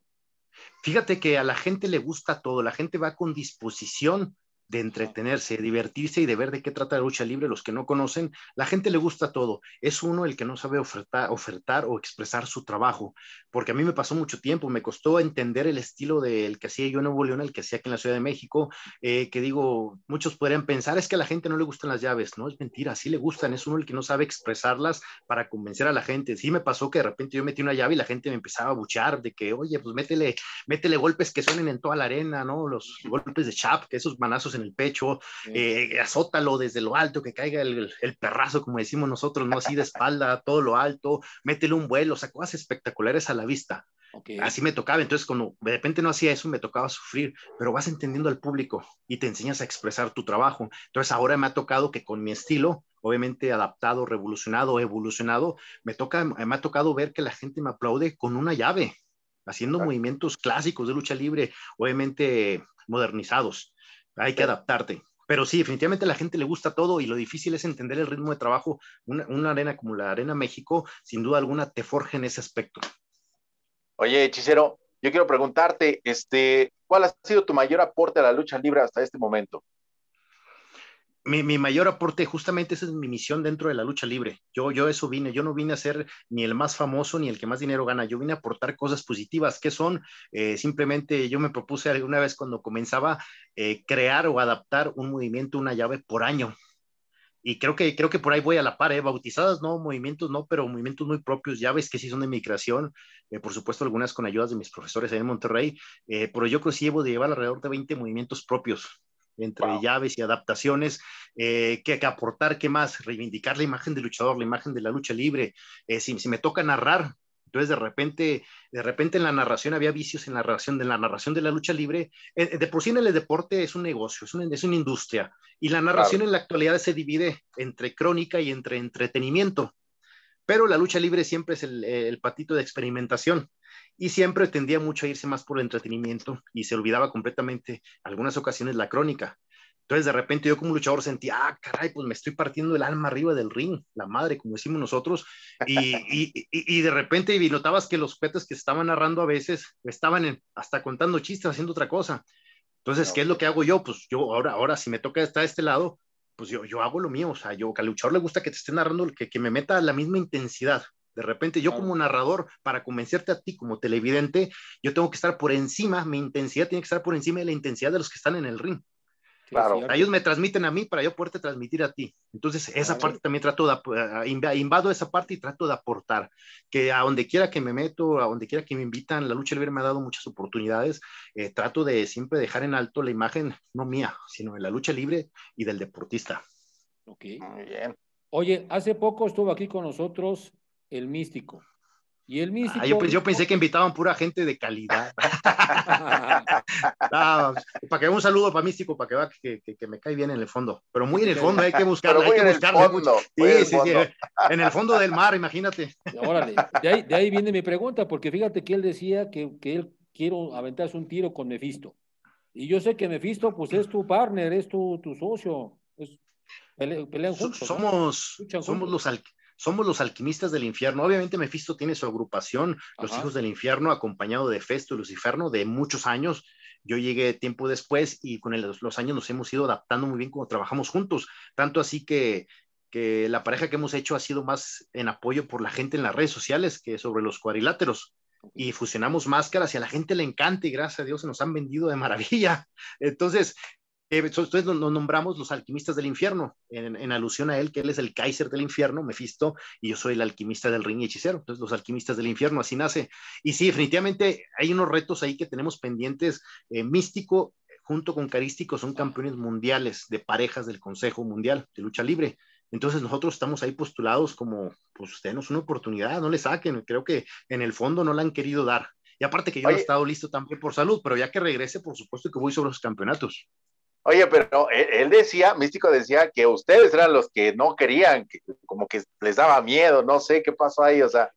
Fíjate que a la gente le gusta todo, la gente va con disposición de entretenerse, divertirse y de ver de qué trata la lucha libre. Los que no conocen, la gente le gusta todo. Es uno el que no sabe ofertar, ofertar o expresar su trabajo, porque a mí me pasó mucho tiempo, me costó entender el estilo del que hacía yo en Nuevo León, el que hacía aquí en la Ciudad de México, eh, que digo, muchos podrían pensar, es que a la gente no le gustan las llaves, no, es mentira, sí le gustan, es uno el que no sabe expresarlas para convencer a la gente. Sí me pasó que de repente yo metí una llave y la gente me empezaba a buchar de que, oye, pues métele, métele golpes que suenen en toda la arena, ¿no? Los golpes de chap, que esos manazos el pecho, eh, azótalo desde lo alto, que caiga el, perrazo, como decimos nosotros, ¿no? Así de espalda, todo lo alto, métele un vuelo, sacó sea, espectaculares a la vista. Así me tocaba, entonces cuando de repente no hacía eso me tocaba sufrir, pero vas entendiendo al público y te enseñas a expresar tu trabajo. Entonces ahora me ha tocado que con mi estilo, obviamente adaptado, revolucionado, evolucionado, me, toca, me ha tocado ver que la gente me aplaude con una llave, haciendo movimientos clásicos de lucha libre, obviamente modernizados hay que adaptarte. Pero sí, definitivamente a la gente le gusta todo y lo difícil es entender el ritmo de trabajo. Una, arena como la Arena México, sin duda alguna, te forja en ese aspecto. Oye, hechicero, yo quiero preguntarte, este, ¿cuál ha sido tu mayor aporte a la lucha libre hasta este momento? mi, mayor aporte, justamente es mi misión dentro de la lucha libre. Yo, yo eso vine, yo no vine a ser ni el más famoso ni el que más dinero gana, yo vine a aportar cosas positivas, que son eh, simplemente, yo me propuse alguna vez cuando comenzaba eh, crear o adaptar un movimiento, una llave por año. Y creo que, creo que por ahí voy a la par, ¿eh? bautizadas no, movimientos no, pero movimientos muy propios, llaves que sí son de mi creación, eh, por supuesto algunas con ayudas de mis profesores ahí en Monterrey, pero yo creo que sí llevo de llevar alrededor de 20 movimientos propios, entre llaves y adaptaciones, eh, que, que, aportar, qué más, reivindicar la imagen del luchador, la imagen de la lucha libre. Eh, si, me toca narrar, entonces de repente, de repente en la narración había vicios en la narración, de la narración de la lucha libre. Eh, de por sí en el deporte es un negocio, es una, una industria, y la narración en la actualidad se divide entre crónica y entre entretenimiento. Pero la lucha libre siempre es el patito de experimentación y siempre tendía mucho a irse más por el entretenimiento y se olvidaba completamente, algunas ocasiones, la crónica. Entonces, de repente, yo como luchador sentía, ah, caray, pues me estoy partiendo el alma arriba del ring, la madre, como decimos nosotros. Y, y, y, de repente, y notabas que los petes que estaban narrando a veces estaban hasta contando chistes, haciendo otra cosa. Entonces, ah, ¿qué es lo que hago yo? Pues yo ahora, ahora si me toca estar de este lado, pues yo, yo hago lo mío. O sea, yo, que al luchador le gusta que te esté narrando, que, que me meta la misma intensidad. De repente yo como narrador, para convencerte a ti como televidente, yo tengo que estar por encima, mi intensidad tiene que estar por encima de la intensidad de los que están en el ring. Claro. Ellos me transmiten a mí para yo poderte transmitir a ti. Entonces, esa parte también trato de, eh, invado esa parte y trato de aportar, que a donde quiera que me meto, a donde quiera que me invitan, la lucha libre me ha dado muchas oportunidades. Eh, trato de siempre dejar en alto la imagen, no mía, sino de la lucha libre y del deportista. Ok. Muy bien. Oye, hace poco estuvo aquí con nosotros el místico. Y el ah, místico. yo, pensé que invitaban pura gente de calidad. *laughs* *laughs* Pues, para que un saludo para místico, para que vea que, me cae bien en el fondo. Pero muy en el fondo, hay que *laughs* buscarlo. Hay que en El fondo, en el fondo del mar, imagínate. Órale, de ahí, viene mi pregunta, porque fíjate que él decía que, él quiere aventarse un tiro con Mefisto. Y yo sé que Mefisto, pues es tu partner, es tu, socio. pelean, juntos, somos, somos, los, somos los alquimistas del infierno. Obviamente Mefisto tiene su agrupación, Los Hijos del Infierno, acompañado de Festo y Luciferno, de muchos años. Yo llegué tiempo después y con los años nos hemos ido adaptando muy bien como trabajamos juntos. Tanto así que, que la pareja que hemos hecho ha sido más en apoyo por la gente en las redes sociales que sobre los cuadriláteros. Y fusionamos máscaras y a la gente le encanta y gracias a Dios se nos han vendido de maravilla. *laughs* Entonces, eh, entonces nos nombramos los alquimistas del infierno, en, alusión a él, que él es el Kaiser del infierno, Mefisto, y yo soy el alquimista del ring hechicero. Entonces, los alquimistas del infierno, así nace. Y sí, definitivamente hay unos retos ahí que tenemos pendientes. Eh, místico, junto con Carístico, son campeones mundiales de parejas del Consejo Mundial de Lucha Libre. Entonces nosotros estamos ahí postulados como, pues denos una oportunidad, no le saquen, creo que en el fondo no la han querido dar. Y aparte que yo no he estado listo también por salud, pero ya que regrese, por supuesto que voy sobre los campeonatos. Oye, pero él, decía, Místico decía que ustedes eran los que no querían, que como que les daba miedo, no sé qué pasó ahí, o sea,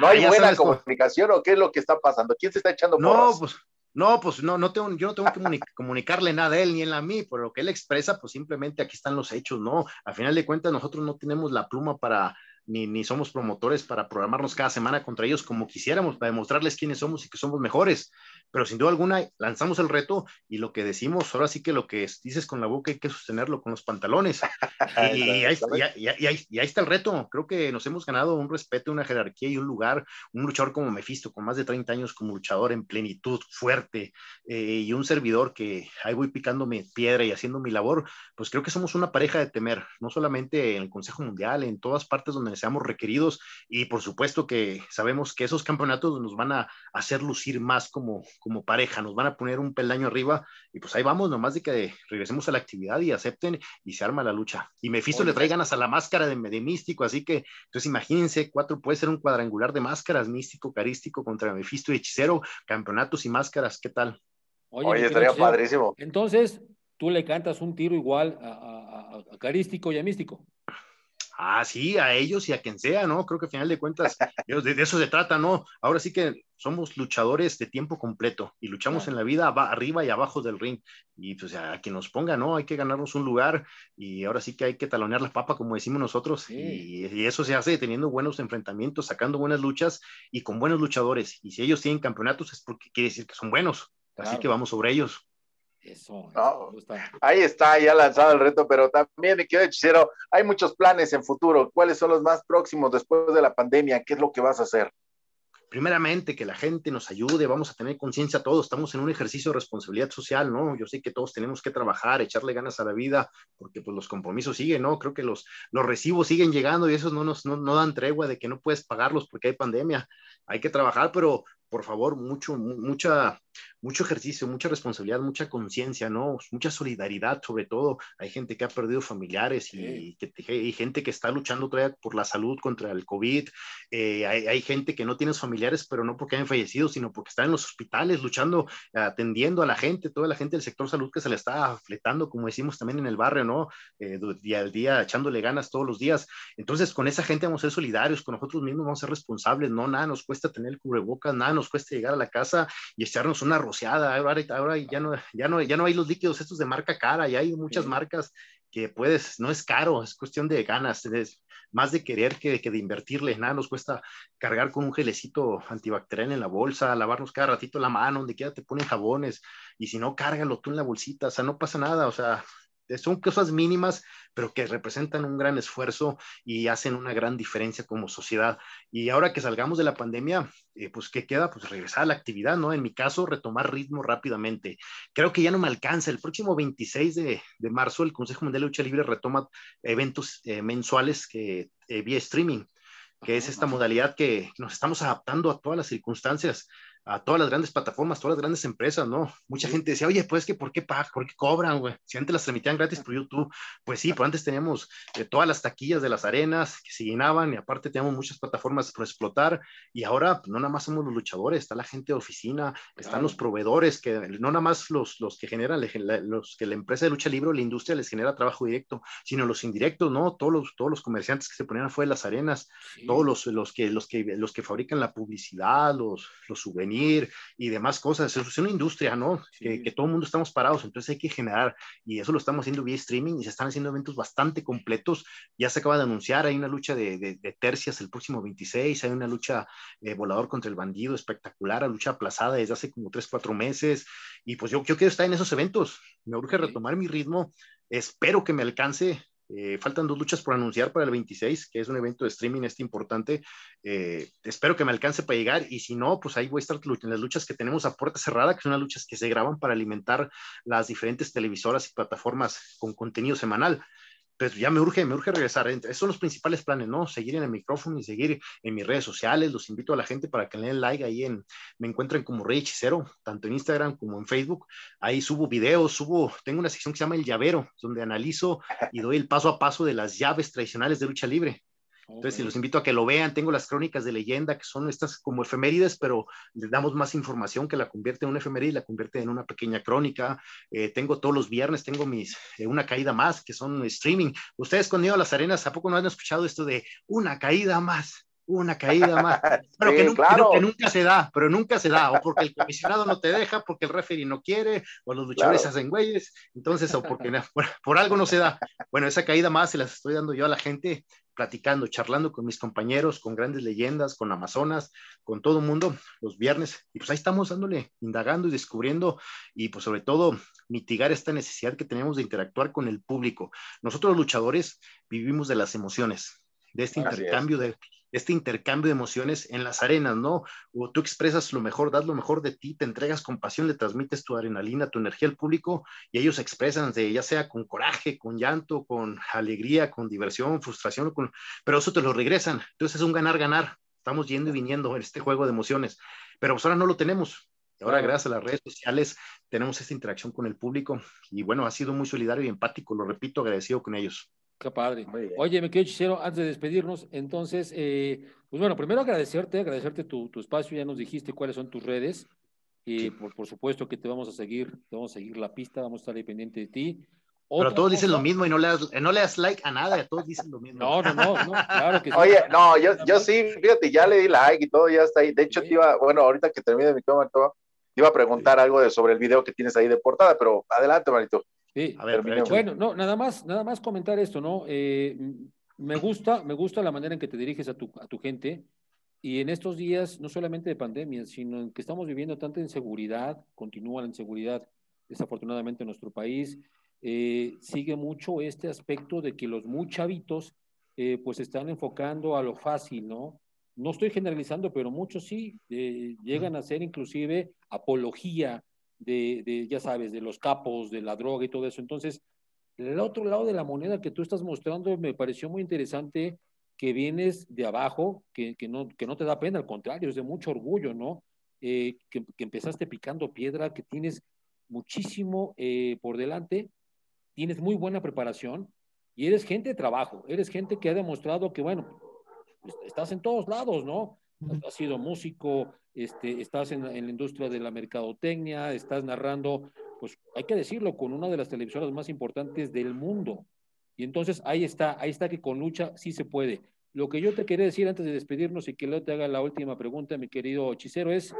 ¿no hay ah, buena comunicación o qué es lo que está pasando? ¿Quién se está echando No, pues no, pues no, no tengo, yo no tengo que *laughs* comunicarle nada a él ni a mí, por lo que él expresa, pues simplemente aquí están los hechos, ¿no? Al final de cuentas, nosotros no tenemos la pluma para ni, ni somos promotores para programarnos cada semana contra ellos como quisiéramos, para demostrarles quiénes somos y que somos mejores. Pero sin duda alguna, lanzamos el reto y lo que decimos, ahora sí que lo que dices con la boca hay que sostenerlo con los pantalones. *laughs* y, ahí, está el reto. Creo que nos hemos ganado un respeto, una jerarquía y un lugar. Un luchador como Mefisto, con más de 30 años como luchador en plenitud, fuerte, eh, y un servidor que ahí voy picándome piedra y haciendo mi labor, pues creo que somos una pareja de temer, no solamente en el Consejo Mundial, en todas partes donde seamos requeridos y por supuesto que sabemos que esos campeonatos nos van a hacer lucir más como, como pareja, nos van a poner un peldaño arriba y pues ahí vamos, nomás de que regresemos a la actividad y acepten y se arma la lucha. Y Mephisto le trae ganas a la máscara de, místico, así que entonces imagínense, cuatro puede ser un cuadrangular de máscaras, místico, carístico contra Mephisto y hechicero, campeonatos y máscaras, ¿qué tal? Oye, estaría padrísimo. Entonces, tú le cantas un tiro igual a carístico y a místico. Ah, sí, a ellos y a quien sea, ¿no? Creo que al final de cuentas, *laughs* de, eso se trata, ¿no? Ahora sí que somos luchadores de tiempo completo y luchamos en la vida arriba y abajo del ring. Y pues a quien nos ponga, ¿no? Hay que ganarnos un lugar y ahora sí que hay que talonear la papa, como decimos nosotros. Y, eso se hace teniendo buenos enfrentamientos, sacando buenas luchas y con buenos luchadores. Y si ellos tienen campeonatos es porque quiere decir que son buenos. Así que vamos sobre ellos. Eso, Ahí está, ya lanzado el reto, pero también me quedo hechicero. Hay muchos planes en futuro. ¿Cuáles son los más próximos después de la pandemia? ¿Qué es lo que vas a hacer? Primeramente, que la gente nos ayude, vamos a tener conciencia todos, estamos en un ejercicio de responsabilidad social, ¿no? Yo sé que todos tenemos que trabajar, echarle ganas a la vida, porque pues los compromisos siguen, ¿no? Creo que los, los recibos siguen llegando y esos no nos no dan tregua de que no puedes pagarlos porque hay pandemia hay que trabajar, pero por favor, mucho, mucha, mucho ejercicio, mucha responsabilidad, mucha conciencia, ¿no? Mucha solidaridad, sobre todo. Hay gente que ha perdido familiares y, hay gente que está luchando todavía por la salud contra el COVID. Eh, hay, hay, gente que no tiene familiares, pero no porque hayan fallecido, sino porque están en los hospitales luchando, atendiendo a la gente, toda la gente del sector salud que se le está afletando, como decimos también en el barrio, ¿no? Eh, día al día, echándole ganas todos los días. Entonces, con esa gente vamos a ser solidarios, con nosotros mismos vamos a ser responsables, ¿no? Nada nos cuesta tener el cubrebocas, nada cuesta llegar a la casa y echarnos una rociada. Ahora, ya, no, ya, no, ya no hay los líquidos estos de marca cara, ya hay muchas marcas que puedes, no es caro, es cuestión de ganas, es más de querer que, de invertirle. Nada nos cuesta cargar con un gelecito antibacterial en la bolsa, lavarnos cada ratito la mano, donde quiera te ponen jabones, y si no, cárgalo tú en la bolsita, o sea, no pasa nada, o sea, son cosas mínimas, pero que representan un gran esfuerzo y hacen una gran diferencia como sociedad. Y ahora que salgamos de la pandemia, eh, pues, ¿qué queda? Pues regresar a la actividad, ¿no? En mi caso, retomar ritmo rápidamente. Creo que ya no me alcanza. El próximo 26 de, marzo, el Consejo Mundial de Lucha Libre retoma eventos eh, mensuales que, eh, vía streaming que es esta modalidad que nos estamos adaptando a todas las circunstancias a todas las grandes plataformas, todas las grandes empresas, ¿no? Mucha gente decía, oye, pues que, ¿por qué pagan? ¿Por qué cobran, güey? Si antes las transmitían gratis por YouTube, pues sí, pero antes teníamos eh, todas las taquillas de las arenas que se llenaban y aparte teníamos muchas plataformas por explotar y ahora pues, no nada más somos los luchadores, está la gente de oficina, están los proveedores, que no nada más los, los que generan, los que la empresa de lucha libre la industria les genera trabajo directo, sino los indirectos, ¿no? Todos los, todos los comerciantes que se ponían afuera de las arenas, todos los, los, que, los, que, los que fabrican la publicidad, los, los souvenirs, y demás cosas. Eso es una industria, ¿no? Que, todo el mundo estamos parados, entonces hay que generar y eso lo estamos haciendo vía streaming y se están haciendo eventos bastante completos. Ya se acaba de anunciar, hay una lucha de, de, tercias el próximo 26, hay una lucha eh, volador contra el bandido espectacular, la lucha aplazada desde hace como 3, 4 meses y pues yo, yo quiero estar en esos eventos. Me urge retomar mi ritmo, espero que me alcance eh, faltan dos luchas por anunciar para el 26, que es un evento de streaming este importante. Eh, espero que me alcance para llegar y si no, pues ahí voy a estar en las luchas que tenemos a puerta cerrada, que son las luchas que se graban para alimentar las diferentes televisoras y plataformas con contenido semanal pues ya me urge, me urge regresar. Esos son los principales planes, ¿no? Seguir en el micrófono y seguir en mis redes sociales. Los invito a la gente para que le den like ahí en, me encuentren como Rey Hechicero, tanto en Instagram como en Facebook. Ahí subo videos, subo, tengo una sección que se llama El Llavero, donde analizo y doy el paso a paso de las llaves tradicionales de lucha libre. Entonces, los invito a que lo vean. Tengo las crónicas de leyenda, que son estas como efemérides, pero les damos más información que la convierte en una efeméride y la convierte en una pequeña crónica. Eh, tengo todos los viernes, tengo mis eh, Una Caída Más, que son streaming. Ustedes con Nido a las Arenas, ¿a poco no han escuchado esto de Una Caída Más? Una caída más. *laughs* Pero que, nunca, claro. que, nunca, se da, pero nunca se da, o porque el comisionado no te deja, porque el referee no quiere, o los luchadores hacen güeyes, entonces, o porque *laughs* por algo no se da. Bueno, esa caída más se las estoy dando yo a la gente platicando, charlando con mis compañeros, con grandes leyendas, con Amazonas, con todo el mundo los viernes. Y pues ahí estamos dándole, indagando y descubriendo y pues sobre todo mitigar esta necesidad que tenemos de interactuar con el público. Nosotros los luchadores vivimos de las emociones, de este intercambio de este intercambio de emociones en las arenas, ¿no? O tú expresas lo mejor, das lo mejor de ti, te entregas con pasión, le transmites tu adrenalina, tu energía al público y ellos expresan, de, ya sea con coraje, con llanto, con alegría, con diversión, frustración, pero eso te lo regresan. Entonces es un ganar-ganar. Estamos yendo y viniendo en este juego de emociones, pero pues ahora no lo tenemos. Ahora, gracias a las redes sociales, tenemos esta interacción con el público y bueno, ha sido muy solidario y empático, lo repito, agradecido con ellos padre. Oye, me quiero chichero, antes de despedirnos, entonces, eh, pues bueno, primero agradecerte, agradecerte tu, espacio, ya nos dijiste cuáles son tus redes, y por, por, supuesto que te vamos a seguir, te vamos a seguir la pista, vamos a estar ahí de ti. Pero todos dicen lo mismo y no le, das, eh, no le like a nada, todos dicen lo mismo. No, no, no, no claro que sí. Oye, no, yo, yo sí, fíjate, ya le di like y todo, ya está ahí. De hecho, te iba, bueno, ahorita que termine mi toma, te iba a preguntar algo de, sobre el video que tienes ahí de portada, pero adelante, Marito bueno, no, nada más, nada más comentar esto, ¿no? Eh, me gusta, me gusta la manera en que te diriges a tu, gente y en estos días, no solamente de pandemia, sino en que estamos viviendo tanta inseguridad, continúa la inseguridad desafortunadamente en nuestro país, eh, sigue mucho este aspecto de que los muy eh, pues están enfocando a lo fácil, ¿no? No estoy generalizando, pero muchos sí llegan a ser inclusive apología de, ya sabes, de los capos, de la droga y todo eso. Entonces, el otro lado de la moneda que tú estás mostrando me pareció muy interesante que vienes de abajo, que, que no, que no te da pena, al contrario, es de mucho orgullo, ¿no? Eh, que, que, empezaste picando piedra, que tienes muchísimo eh, por delante, tienes muy buena preparación y eres gente de trabajo, eres gente que ha demostrado que, bueno, pues, estás en todos lados, ¿no? has sido músico, este, estás en, la industria de la mercadotecnia, estás narrando, pues hay que decirlo, con una de las televisoras más importantes del mundo. Y entonces ahí está, ahí está que con lucha sí se puede. Lo que yo te quería decir antes de despedirnos y que Leo te haga la última pregunta, mi querido hechicero, es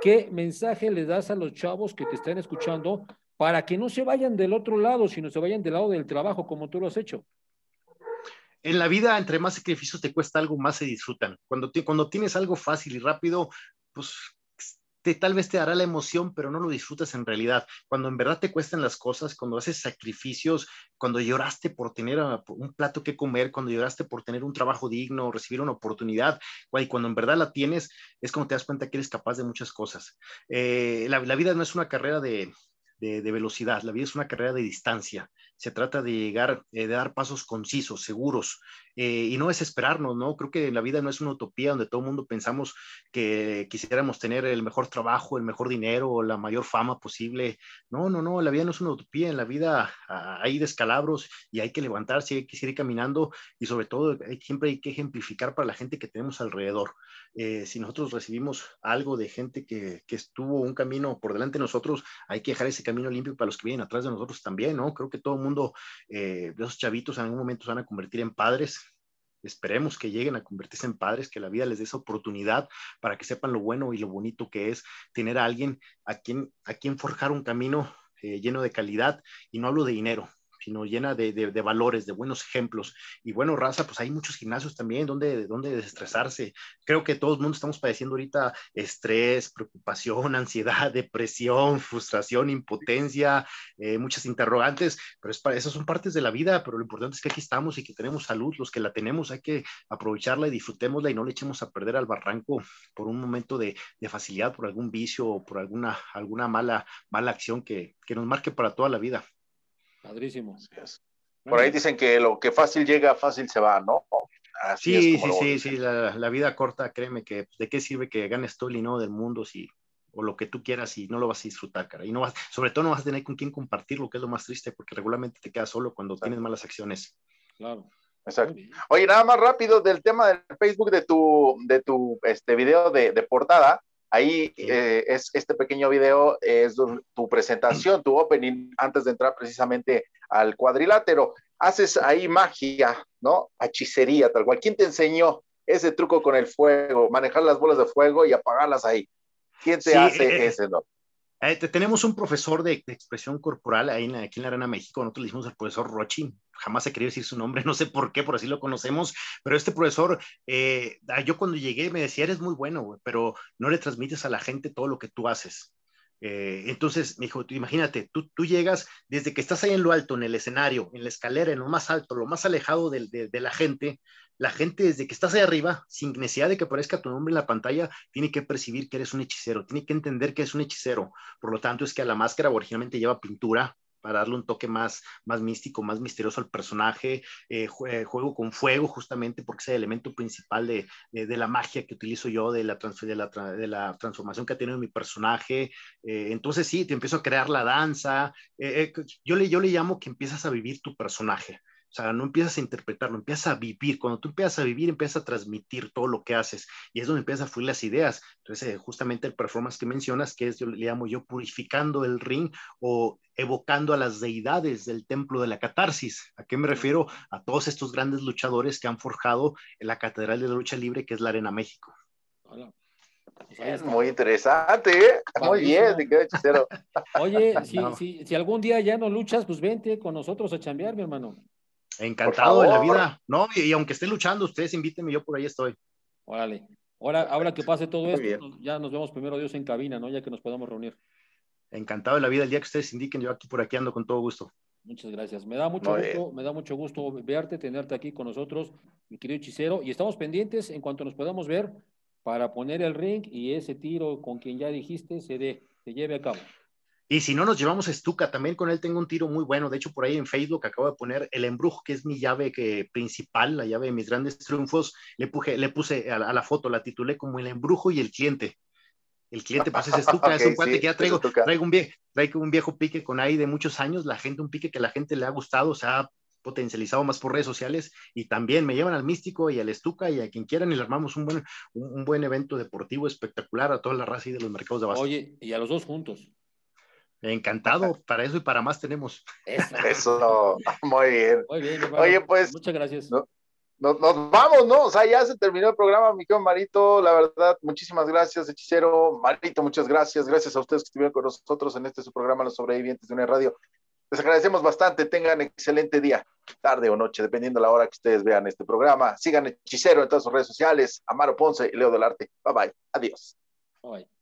qué mensaje le das a los chavos que te están escuchando para que no se vayan del otro lado, sino se vayan del lado del trabajo, como tú lo has hecho en la vida, entre más sacrificios te cuesta algo, más se disfrutan. Cuando, cuando tienes algo fácil y rápido, pues te, tal vez te dará la emoción, pero no lo disfrutas en realidad. Cuando en verdad te cuestan las cosas, cuando haces sacrificios, cuando lloraste por tener ah, un plato que comer, cuando lloraste por tener un trabajo digno, recibir una oportunidad, y cuando en verdad la tienes, es como te das cuenta que eres capaz de muchas cosas. Eh, la, vida no es una carrera de, velocidad. La vida es una carrera de distancia se trata de llegar, eh, de dar pasos concisos, seguros, eh, y no es esperarnos, ¿no? Creo que la vida no es una utopía donde todo el mundo pensamos que quisiéramos tener el mejor trabajo, el mejor dinero, la mayor fama posible. No, no, no, la vida no es una utopía, en la vida ah, hay descalabros y hay que levantarse, hay que seguir caminando y sobre todo siempre hay que ejemplificar para la gente que tenemos alrededor. Eh, si nosotros recibimos algo de gente que, que estuvo un camino por delante de nosotros, hay que dejar ese camino limpio para los que vienen atrás de nosotros también, ¿no? Creo que todo el mundo, eh, esos chavitos en algún momento se van a convertir en padres, Esperemos que lleguen a convertirse en padres, que la vida les dé esa oportunidad para que sepan lo bueno y lo bonito que es tener a alguien a quien, a quien forjar un camino eh, lleno de calidad. Y no hablo de dinero, sino llena de, valores, de buenos ejemplos. Y bueno, raza, pues hay muchos gimnasios también donde, donde desestresarse. Creo que todos el mundo estamos padeciendo ahorita estrés, preocupación, *laughs* ansiedad, depresión, frustración, impotencia, eh, muchas interrogantes, pero es para, esas son partes de la vida, pero lo importante es que aquí estamos y que tenemos salud, los que la tenemos hay que aprovecharla y disfrutémosla y no le echemos a perder al barranco por un momento de, facilidad, por algún vicio o por alguna, alguna mala, mala acción que, que nos marque para toda la vida. Padrísimo. Por ahí dicen que lo que fácil llega, fácil se va, ¿no? Así sí, sí, sí, sí, la, vida corta, créeme que de qué sirve que ganes todo el dinero del mundo si, o lo que tú quieras y no lo vas a disfrutar, cara. Y no vas, sobre todo no vas a tener con quién compartir, lo que es lo más triste, porque regularmente te quedas solo cuando tienes malas acciones. Claro. Exacto. Oye, nada más rápido del tema del Facebook de tu, de tu este video de, de portada. Ahí eh, es este pequeño video es tu presentación, tu opening antes de entrar precisamente al cuadrilátero. Haces ahí magia, ¿no? Hechicería, tal cual. ¿Quién te enseñó ese truco con el fuego, manejar las bolas de fuego y apagarlas ahí? ¿Quién te hace eh, ese? No? Eh, tenemos un profesor de, expresión corporal en, aquí en la Arena México, nosotros le dijimos al profesor Rochi, jamás he querido decir su nombre, *laughs* no sé por qué, por así lo conocemos, pero este profesor, eh, ah, yo cuando llegué me decía, eres muy bueno, pero no le transmites a la gente todo lo que tú haces. Eh, entonces me dijo, imagínate, tú, tú llegas desde que estás ahí en lo alto, en el escenario, en la escalera, en lo más alto, lo más alejado de, de la gente, la gente desde que estás ahí arriba, sin necesidad de que aparezca tu nombre en la pantalla, tiene que percibir que eres un hechicero, tiene que entender que es un hechicero. Por lo tanto, es que a la máscara originalmente lleva pintura para darle un toque más, más místico, más misterioso al personaje, eh, eh, juego con fuego justamente porque es el elemento principal de, la magia que utilizo yo, de la, transformación que ha tenido mi personaje. Eh, entonces sí, te empiezo a crear la danza. yo, le, yo le llamo que empiezas a vivir tu personaje o sea, no empiezas a interpretarlo, empiezas a vivir. Cuando tú empiezas a vivir, empiezas a transmitir todo lo que haces y es donde empiezan a fluir las ideas. Entonces, eh, justamente el performance que mencionas, que es, yo le llamo yo purificando el ring o evocando a las deidades del templo de la catarsis. ¿A qué me refiero? A todos estos grandes luchadores que han forjado la Catedral de la Lucha Libre, que es la Arena México. Es muy interesante, ¿eh? *laughs* Muy bien, hechicero. Oye, *laughs* si, si, algún día ya no luchas, pues vente con nosotros a chambear, mi hermano. Encantado de la vida. No, y, aunque estén luchando, ustedes invítenme, yo por ahí estoy. Órale. Ahora, ahora que pase todo esto, pues, ya nos vemos primero Dios en cabina, ¿no? Ya que nos podamos reunir. Encantado de la vida. El día que ustedes indiquen, yo aquí por aquí ando con todo gusto. Muchas gracias. Me da mucho gusto, me da mucho gusto verte, tenerte aquí con nosotros, mi querido hechicero, y estamos pendientes en cuanto nos podamos ver para poner el ring y ese tiro con quien ya dijiste se dé, se lleve a cabo. Y si no, nos llevamos a Estuca, También con él tengo un tiro muy bueno. De hecho, por ahí en Facebook acabo de poner el embrujo, que es mi llave que, principal, la llave de mis grandes triunfos. Le, le puse a la, foto, la titulé como el embrujo y el cliente. El cliente, pues es Estuca, *laughs* es un cuate que ya traigo, traigo un, viejo, pique con ahí de muchos años. La gente, un pique que a la gente le ha gustado, se ha potencializado más por redes sociales y también me llevan al Místico y al Estuca y a quien quieran y le armamos un buen, un, buen evento deportivo espectacular a toda la raza y de los mercados de base. Oye, y a los dos juntos. Encantado, para eso y para más tenemos. Eso, muy bien. Muy bien Oye, pues. Muchas gracias. nos vamos, ¿no? O sea, ya se terminó el programa, mi querido Marito. La verdad, muchísimas gracias, hechicero. Marito, muchas gracias. Gracias a ustedes que estuvieron con nosotros en este su programa, Los Sobrevivientes de una Radio. Les agradecemos bastante. Tengan excelente día, tarde o noche, dependiendo de la hora que ustedes vean este programa. Sigan Hechicero en todas sus redes sociales. Amaro Ponce y Leo del Arte. Bye bye. Adiós. Bye.